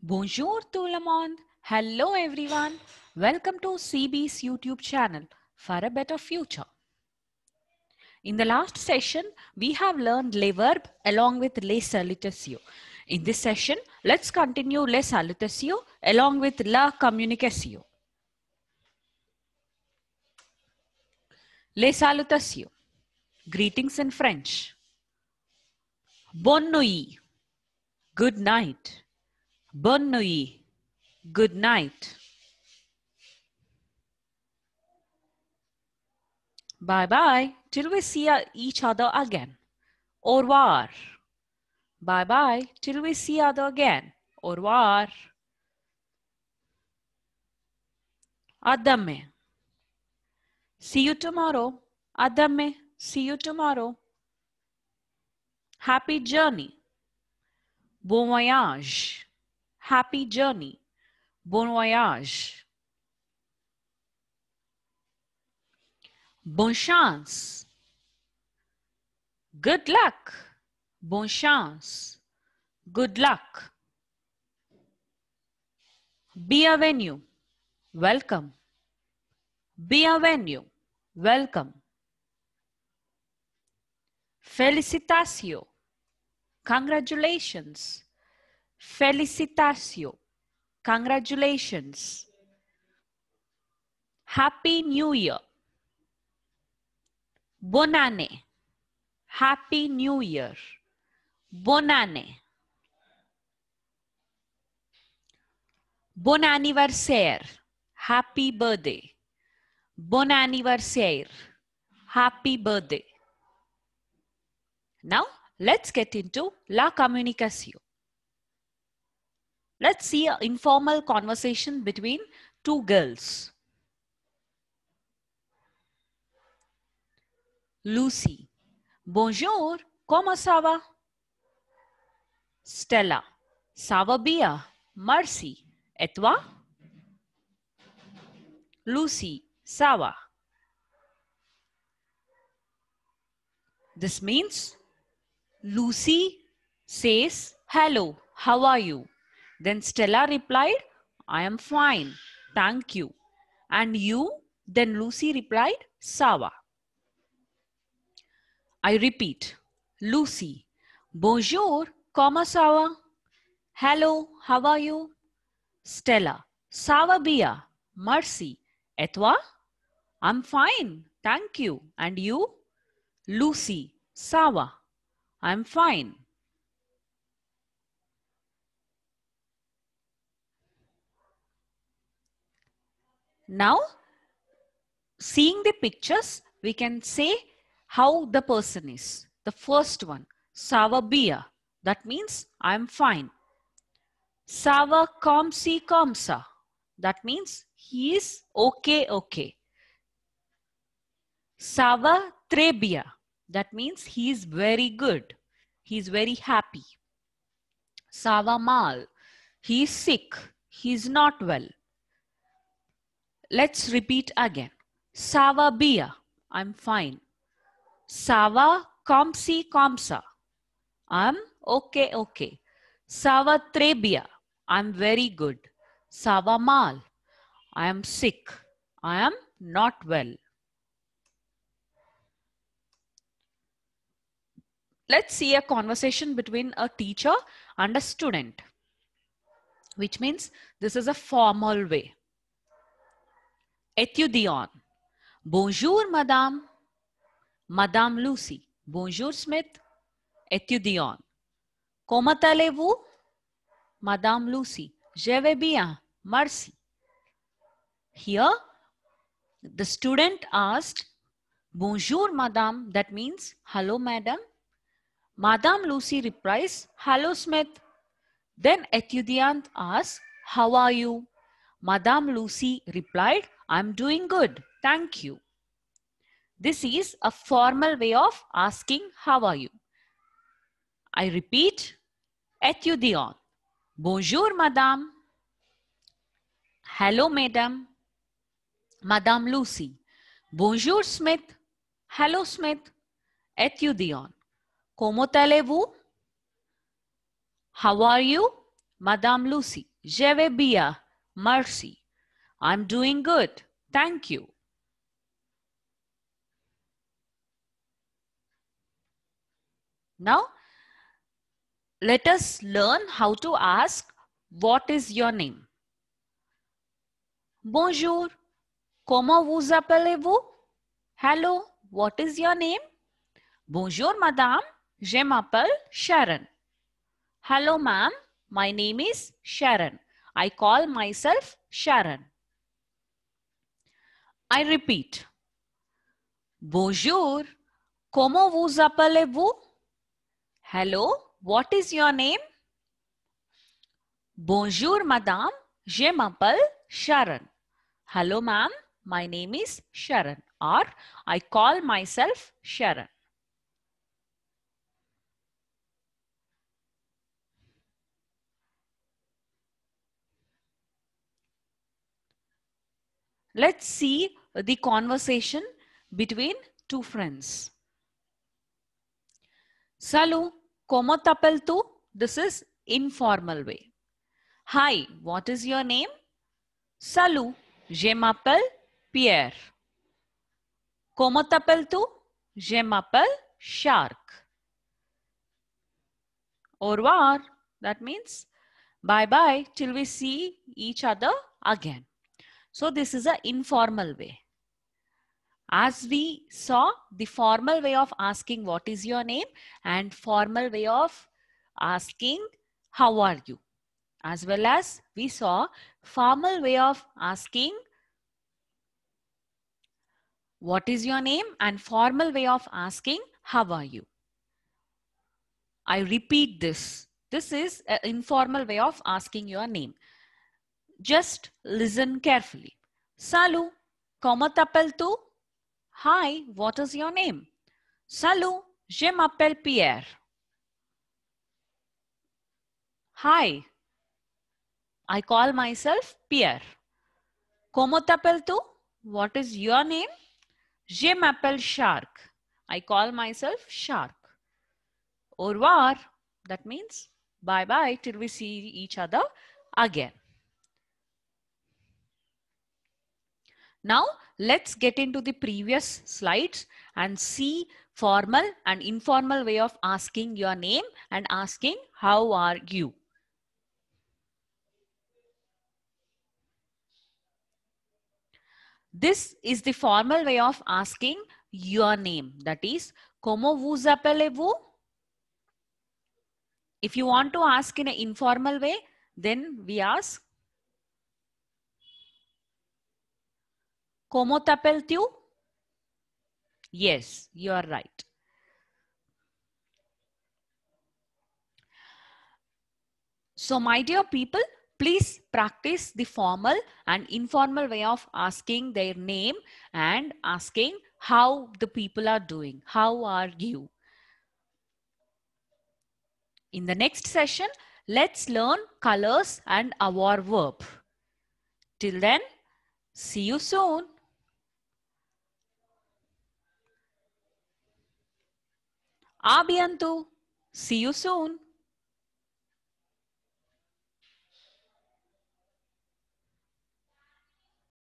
Bonjour tout le monde. Hello everyone. Welcome to CB's YouTube channel for a better future. In the last session, we have learned le verb along with les salutatio. In this session, let's continue les salutatio along with la communication. Les salutatio. Greetings in French. Bonne nuit. Good night Bonnui, nuit. Good night. Bye bye. Till we see each other again. Au revoir. Bye bye. Till we see other again. Au revoir. Adame. See you tomorrow. Adame. See you tomorrow. Happy journey. Bon voyage happy journey, bon voyage, bon chance, good luck, bon chance, good luck. Bienvenue, welcome. Bienvenue, welcome. Felicitacio, congratulations, Felicitacio. Congratulations. Happy New Year. Bonane, Happy New Year. Bonane, anno. anniversaire. Happy birthday. Buon anniversaire. Happy birthday. Now, let's get into la comunicación. Let's see an informal conversation between two girls. Lucy. Bonjour, comment ça va? Stella. Ça va bien, merci. Et toi? Lucy, ça va. This means Lucy says, hello, how are you? Then Stella replied, I am fine. Thank you. And you? Then Lucy replied, Sawa. I repeat, Lucy, bonjour, comment sawa? Hello, how are you? Stella, sawa bia, merci. Et toi? I'm fine, thank you. And you? Lucy, sawa. I'm fine. Now, seeing the pictures, we can say how the person is. The first one, Savabia. That means I'm fine. Sava Komsi Komsa. That means he is okay, okay. Sava Trebia. That means he is very good. He is very happy. Sava Mal. He is sick. He is not well. Let's repeat again. Sava bia. I'm fine. Sava komsi komsa. I'm okay, okay. Sava trebia. I'm very good. Sava mal. I am sick. I am not well. Let's see a conversation between a teacher and a student, which means this is a formal way. Etudion. Bonjour, Madame. Madame Lucy. Bonjour, Smith. Etudion. Comment allez-vous? Madame Lucy. Je vais bien. Merci. Here, the student asked, Bonjour, Madame. That means, hello, Madam. Madame Lucy replies, hello, Smith. Then Etudiant asks, how are you? Madame Lucy replied, I'm doing good. Thank you. This is a formal way of asking, how are you? I repeat, étudiant. Bonjour, madame. Hello, madam. Madame Lucy. Bonjour, Smith. Hello, Smith. Étudiant. comment allez-vous? How are you? Madame Lucy. Je vais bien. Merci. I'm doing good. Thank you. Now, let us learn how to ask, what is your name? Bonjour, comment vous appelez-vous? Hello, what is your name? Bonjour, madame, je m'appelle Sharon. Hello, ma'am, my name is Sharon. I call myself Sharon. I repeat. Bonjour. Comment vous appelez-vous? Hello. What is your name? Bonjour, madame. Je m'appelle Sharon. Hello, ma'am. My name is Sharon. Or I call myself Sharon. Let's see the conversation between two friends. Salu, como tapel tu? This is informal way. Hi, what is your name? Salu, je m'appelle Pierre. Como tu? Je m'appelle Shark. Au revoir. That means bye bye till we see each other again. So this is an informal way. As we saw, the formal way of asking what is your name and formal way of asking how are you. As well as we saw formal way of asking what is your name and formal way of asking how are you. I repeat this. This is an informal way of asking your name. Just listen carefully. Salu, comment t'appelles-tu? Hi, what is your name? Salu, je m'appelle Pierre. Hi, I call myself Pierre. Comment t'appelles-tu? What is your name? Je m'appelle Shark. I call myself Shark. Au revoir. That means bye-bye till we see each other again. Now let's get into the previous slides and see formal and informal way of asking your name and asking how are you. This is the formal way of asking your name. That is, ¿Cómo vous appelez-vous? If you want to ask in an informal way, then we ask, ¿Cómo te apeltiu? Yes, you are right. So my dear people, please practice the formal and informal way of asking their name and asking how the people are doing. How are you? In the next session, let's learn colors and our verb. Till then, see you soon. Abhiyantu. See you soon.